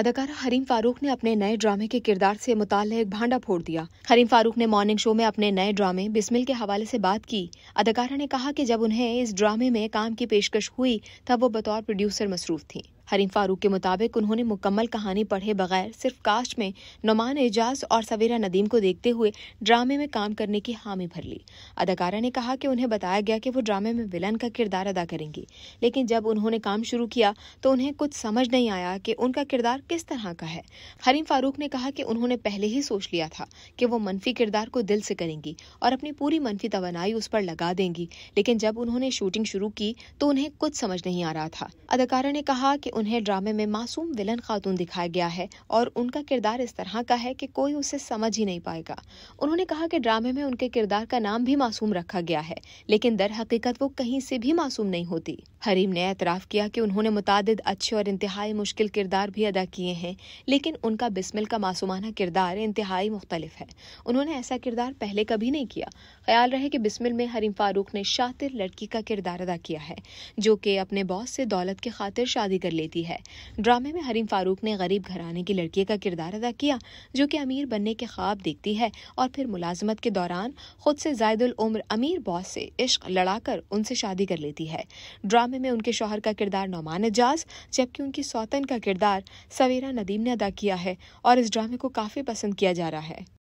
अदाकारा हरीम फारूक ने अपने नए ड्रामे के किरदार से एक भांडा फोड़ दिया हरीम फारूक ने मॉर्निंग शो में अपने नए ड्रामे बिस्मिल के हवाले से बात की अदाकारा ने कहा कि जब उन्हें इस ड्रामे में काम की पेशकश हुई तब वो बतौर प्रोड्यूसर मसरूफ थी हरीम फारूक के मुताबिक उन्होंने मुकम्मल कहानी पढ़े बगैर सिर्फ कास्ट में नुमान एजाज और सवेरा नदीम को देखते हुए ड्रामे में काम करने की हामी भर ली अदाकारा ने कहा कि उन्हें बताया गया कि वो ड्रामे में विलन का किरदार अदा करेंगी लेकिन जब उन्होंने काम शुरू किया तो उन्हें कुछ समझ नहीं आया कि उनका किरदार किस तरह का है हरीम फारूक ने कहा कि उन्होंने पहले ही सोच लिया था कि वो मनफी किरदार को दिल से करेंगी और अपनी पूरी मनफी तोनाई उस पर लगा देंगी लेकिन जब उन्होंने शूटिंग शुरू की तो उन्हें कुछ समझ नहीं आ रहा था अदाकारा ने कहा कि उन्हें ड्रामे में मासूम विलन खातून दिखाया गया है और उनका किरदार इस तरह का है कि कोई उसे समझ ही नहीं पाएगा उन्होंने कहा कि ड्रामे में उनके किरदार का नाम भी मासूम रखा गया है लेकिन दर हकीकत वो कहीं से भी मासूम नहीं होती हरीम ने एतराफ़ किया कि उन्होंने मुतद अच्छे और इंतहाई मुश्किल किरदार भी अदा किए हैं लेकिन उनका बिस्मिल का मासूमाना किरदार इंतहाई मुख्तलिफ है उन्होंने ऐसा किरदार पहले कभी नहीं किया ख्याल रहे कि बिस्मिल में हरीम फारूक ने शातिर लड़की का किरदार अदा किया है जो कि अपने बॉस से दौलत के खातिर शादी कर लेती दी है ड्रामे में हरीम फारूक ने गरीब घराने की लड़की का किरदार अदा किया जो कि अमीर बनने के ख्वाब देखती है और फिर मुलाजमत के दौरान खुद से जायदुल उम्र अमीर बॉस से इश्क लड़ाकर उनसे शादी कर लेती है ड्रामे में उनके शोहर का किरदार नौमान एजाज जबकि उनकी सौतन का किरदार सवेरा नदीम ने अदा किया है और इस ड्रामे को काफ़ी पसंद किया जा रहा है